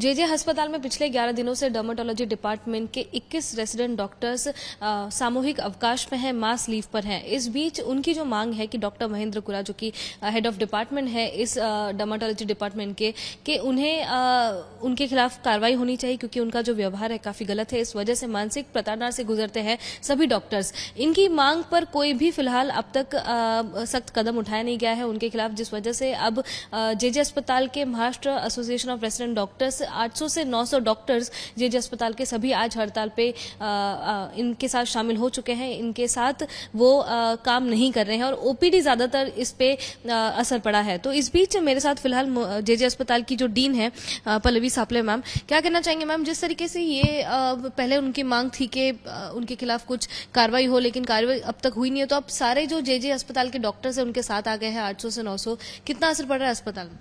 JJ अस्पताल में पिछले 11 दिनों से डर्माटोलॉजी डिपार्टमेंट के 21 रेसिडेंट डॉक्टर्स सामूहिक अवकाश में हैं मास लीव पर हैं इस बीच उनकी जो मांग है कि डॉक्टर महेंद्र कुरा जो कि हेड ऑफ डिपार्टमेंट है इस डर्माटोलॉजी डिपार्टमेंट के कि उन्हें आ, उनके खिलाफ कार्रवाई होनी चाहिए क्योंकि उनका जो व्यवहार है काफी गलत है इस वजह से मानसिक प्रताड़ना से गुजरते हैं सभी डॉक्टर्स इनकी मांग पर कोई भी फिलहाल अब तक सख्त कदम उठाया नहीं गया है उनके खिलाफ जिस वजह से अब जेजे अस्पताल के Maharashtra association of resident doctors 800 से 900 डॉक्टर्स जे जे अस्पताल के सभी आज हड़ताल पे आ, आ, इनके साथ शामिल हो चुके हैं इनके साथ वो आ, काम नहीं कर रहे हैं और ओपीडी ज़्यादातर इस पे आ, असर पड़ा है तो इस बीच मेरे साथ फिलहाल जे जे अस्पताल की जो डीन है पल्लवी सापले मैम क्या कहना चाहेंगे मैम जिस तरीके से ये आ, पहले उनकी मांग थी कि उनके खिलाफ कुछ कार्रवाई हो लेकिन कार्रवाई अब तक हुई नहीं है तो अब सारे जो जे अस्पताल के डॉक्टर्स हैं उनके साथ आ गए हैं 800 से 900 कितना असर पड़ रहा है अस्पताल में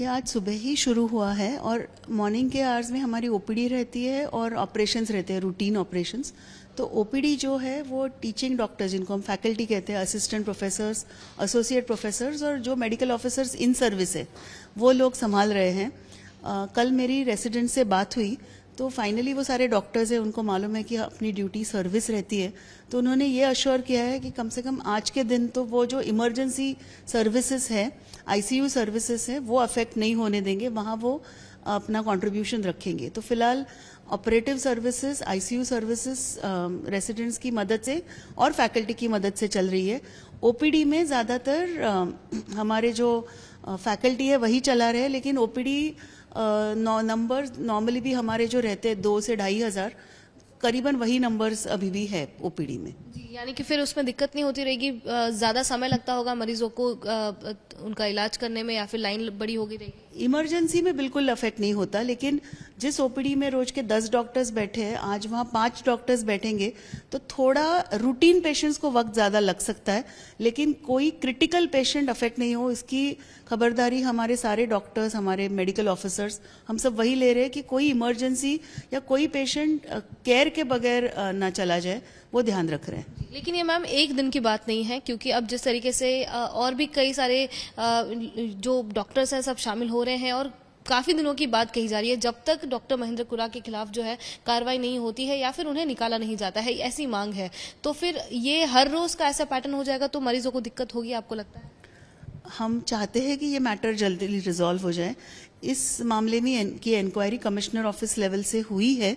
ये आज सुबह ही शुरू हुआ है और मॉर्निंग के आवर्स में हमारी ओपीडी रहती है और ऑपरेशंस रहते हैं रूटीन ऑपरेशंस तो ओपीडी जो है वो टीचिंग डॉक्टर्स जिनको हम फैकल्टी कहते हैं असिस्टेंट प्रोफेसर्स एसोसिएट प्रोफेसर्स और जो मेडिकल ऑफिसर्स इन सर्विस है वो लोग संभाल रहे हैं आ, कल मेरी रेसिडेंट से बात हुई तो फाइनली वो सारे डॉक्टर्स हैं उनको मालूम है कि अपनी ड्यूटी सर्विस रहती है तो उन्होंने ये अश्योर किया है कि कम से कम आज के दिन तो वो जो इमरजेंसी सर्विसेज है आईसीयू सर्विसेज है वो अफेक्ट नहीं होने देंगे वहाँ वो अपना कंट्रीब्यूशन रखेंगे तो फिलहाल operative services ICU services residents की मदद से और फैकल्टी की मदद से चल रही है ओपीडी में ज़्यादातर हमारे जो फैकल्टी है वही चला रहे हैं लेकिन ओपीडी नौ नंबर नॉर्मली भी हमारे जो रहते हैं दो से ढाई हज़ार करीबन वही नंबर्स अभी भी है ओपीडी में जी यानी कि फिर उसमें दिक्कत नहीं होती रहेगी ज़्यादा समय लगता होगा मरीजों को उनका इलाज करने में या फिर लाइन बड़ी होगी रहेगी इमरजेंसी में बिल्कुल अफेक्ट नहीं होता लेकिन जिस ओपीडी में रोज के दस डॉक्टर्स बैठे हैं आज वहाँ पांच डॉक्टर्स बैठेंगे तो थोड़ा रूटीन पेशेंट्स को वक्त ज़्यादा लग सकता है लेकिन कोई क्रिटिकल पेशेंट अफेक्ट नहीं हो इसकी खबरदारी हमारे सारे डॉक्टर्स हमारे मेडिकल ऑफिसर्स हम सब वही ले रहे हैं कि कोई इमरजेंसी या कोई पेशेंट केयर के बगैर ना चला जाए वो ध्यान रख रहे हैं लेकिन ये मैम एक दिन की बात नहीं है क्योंकि अब जिस तरीके से और भी कई सारे जो डॉक्टर्स हैं सब शामिल हो रहे हैं रहे हैं और काफ़ी दिनों की बात कही जा रही है जब तक डॉक्टर महेंद्र कुरा के खिलाफ जो है कार्रवाई नहीं होती है या फिर उन्हें निकाला नहीं जाता है ऐसी मांग है तो फिर ये हर रोज का ऐसा पैटर्न हो जाएगा तो मरीजों को दिक्कत होगी आपको लगता है हम चाहते हैं कि ये मैटर जल्दी रिजॉल्व हो जाए इस मामले में की इंक्वायरी कमिश्नर ऑफिस लेवल से हुई है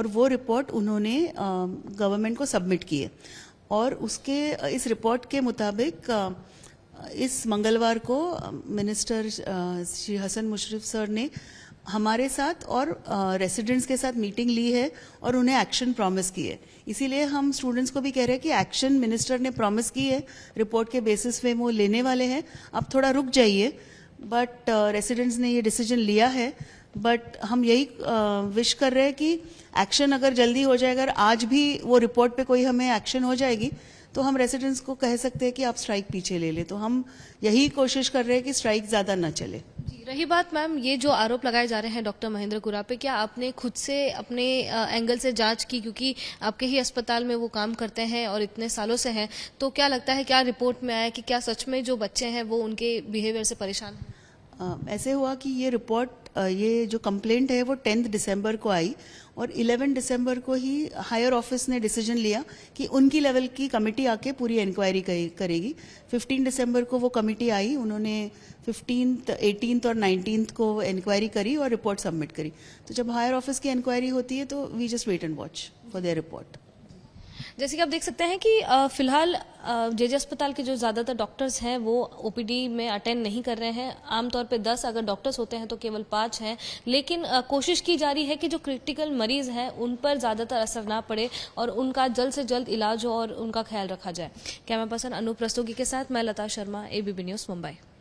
और वो रिपोर्ट उन्होंने गवर्नमेंट को सबमिट की है और उसके इस रिपोर्ट के मुताबिक इस मंगलवार को मिनिस्टर श्री हसन मुशरफ सर ने हमारे साथ और रेसिडेंट्स के साथ मीटिंग ली है और उन्हें एक्शन प्रॉमिस की है इसीलिए हम स्टूडेंट्स को भी कह रहे हैं कि एक्शन मिनिस्टर ने प्रॉमिस की है रिपोर्ट के बेसिस पे वो लेने वाले हैं आप थोड़ा रुक जाइए बट रेसिडेंट्स ने ये डिसीजन लिया है बट हम यही विश कर रहे हैं कि एक्शन अगर जल्दी हो जाए अगर आज भी वो रिपोर्ट पे कोई हमें एक्शन हो जाएगी तो हम रेसिडेंट्स को कह सकते हैं कि आप स्ट्राइक पीछे ले लें तो हम यही कोशिश कर रहे हैं कि स्ट्राइक ज़्यादा ना चले रही बात मैम ये जो आरोप लगाए जा रहे हैं डॉक्टर महेंद्र गुरा पे क्या आपने खुद से अपने एंगल से जांच की क्योंकि आपके ही अस्पताल में वो काम करते हैं और इतने सालों से हैं तो क्या लगता है क्या रिपोर्ट में आया कि क्या सच में जो बच्चे हैं वो उनके बिहेवियर से परेशान हैं ऐसे हुआ कि ये रिपोर्ट ये जो कंप्लेंट है वो टेंथ दिसंबर को आई और 11 दिसंबर को ही हायर ऑफिस ने डिसीजन लिया कि उनकी लेवल की कमेटी आके पूरी इंक्वायरी करेगी 15 दिसंबर को वो कमेटी आई उन्होंने फिफ्टीन एटीन और नाइनटीन को इंक्वायरी करी और रिपोर्ट सबमिट करी तो जब हायर ऑफिस की इंक्वायरी होती है तो we just wait and watch for their report जैसे कि आप देख सकते हैं कि फिलहाल जे जे अस्पताल के जो ज़्यादातर डॉक्टर्स हैं वो ओपीडी में अटेंड नहीं कर रहे हैं आमतौर पे 10 अगर डॉक्टर्स होते हैं तो केवल पांच हैं लेकिन आ, कोशिश की जा रही है कि जो क्रिटिकल मरीज़ हैं उन पर ज़्यादातर असर ना पड़े और उनका जल्द से जल्द इलाज हो और उनका ख्याल रखा जाए कैमरा पर्सन अनूप प्रस्तोगी के साथ मैं लता शर्मा एबीबी न्यूज़ मुंबई